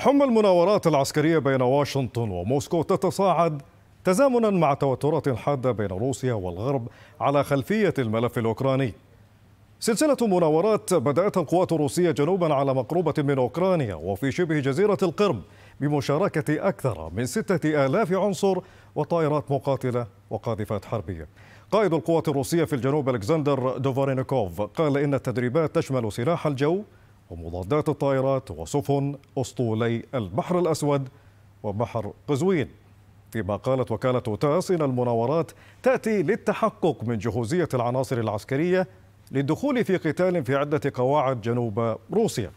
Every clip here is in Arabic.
حمى المناورات العسكرية بين واشنطن وموسكو تتصاعد تزامنا مع توترات حادة بين روسيا والغرب على خلفية الملف الأوكراني سلسلة مناورات بدأتها القوات الروسية جنوبا على مقربة من أوكرانيا وفي شبه جزيرة القرم بمشاركة أكثر من ستة آلاف عنصر وطائرات مقاتلة وقاذفات حربية قائد القوات الروسية في الجنوب ألكسندر دوفارينيكوف قال إن التدريبات تشمل سلاح الجو ومضادات الطائرات وسفن أسطولي البحر الأسود وبحر قزوين فيما قالت وكالة تاس إن المناورات تأتي للتحقق من جهوزية العناصر العسكرية للدخول في قتال في عدة قواعد جنوب روسيا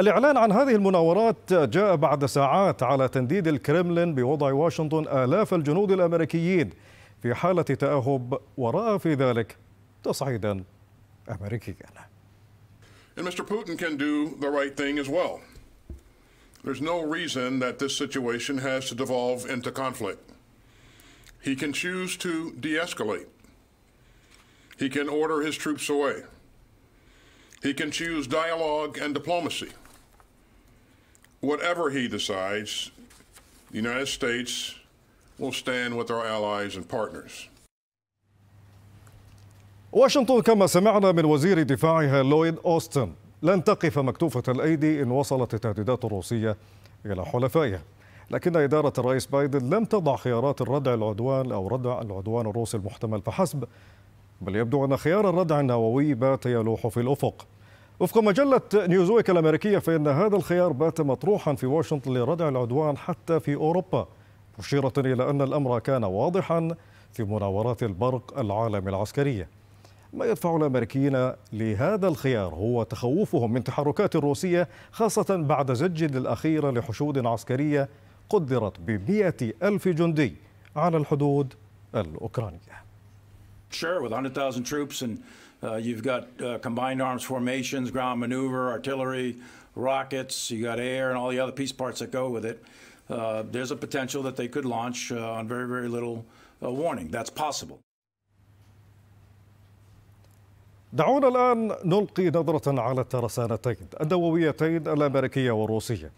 الإعلان عن هذه المناورات جاء بعد ساعات على تنديد الكرملين بوضع واشنطن آلاف الجنود الأمريكيين في حالة تأهب ورأى في ذلك تصعيدا أمريكيا And Mr. Putin can do the right thing as well. There's no reason that this situation has to devolve into conflict. He can choose to de escalate. He can order his troops away. He can choose dialogue and diplomacy. Whatever he decides, the United States will stand with our allies and partners. واشنطن كما سمعنا من وزير دفاعها لويد أوستن لن تقف مكتوفة الأيدي إن وصلت التهديدات الروسية إلى حلفائها لكن إدارة الرئيس بايدن لم تضع خيارات الردع العدوان أو ردع العدوان الروسي المحتمل فحسب بل يبدو أن خيار الردع النووي بات يلوح في الأفق وفق مجلة نيوزويك الأمريكية فإن هذا الخيار بات مطروحا في واشنطن لردع العدوان حتى في أوروبا مشيرة إلى أن الأمر كان واضحا في مناورات البرق العالمي العسكرية ما يدفع الأمريكيين لهذا الخيار هو تخوفهم من تحركات روسية خاصة بعد زج الأخيرة لحشود عسكرية قدرت ب ألف جندي على الحدود الأوكرانية Sure, with 100,000 troops, and uh, you've got uh, combined arms formations, ground maneuver, artillery, rockets, you got air, and all the other piece parts that go with it. Uh, there's a potential that they could launch uh, on very, very little uh, warning. That's possible. دعونا الآن نلقي نظرة على الترسانتين النوويتين الأمريكية والروسية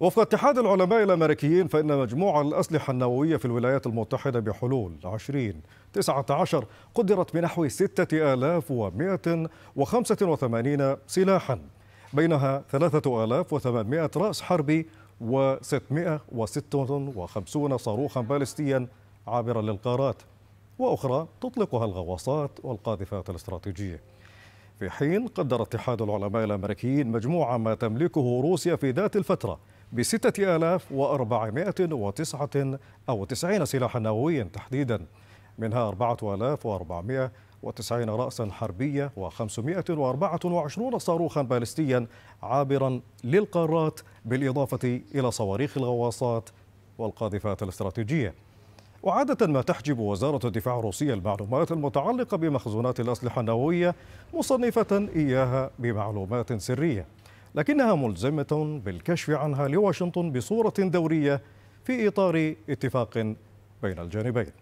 وفق اتحاد العلماء الأمريكيين فإن مجموع الأسلحة النووية في الولايات المتحدة بحلول 2019 قدرت بنحو 6185 سلاحا بينها 3800 رأس حربي و656 صاروخا باليستيا عابرا للقارات وأخرى تطلقها الغواصات والقاذفات الاستراتيجية في حين قدر اتحاد العلماء الأمريكيين مجموع ما تملكه روسيا في ذات الفترة ب 6499 سلاحا نوويا تحديدا منها 4490 رأسا حربية و524 صاروخا بالستيا عابرا للقارات بالإضافة إلى صواريخ الغواصات والقاذفات الاستراتيجية وعادة ما تحجب وزارة الدفاع الروسية المعلومات المتعلقة بمخزونات الأسلحة النووية مصنفة إياها بمعلومات سرية لكنها ملزمة بالكشف عنها لواشنطن بصورة دورية في إطار اتفاق بين الجانبين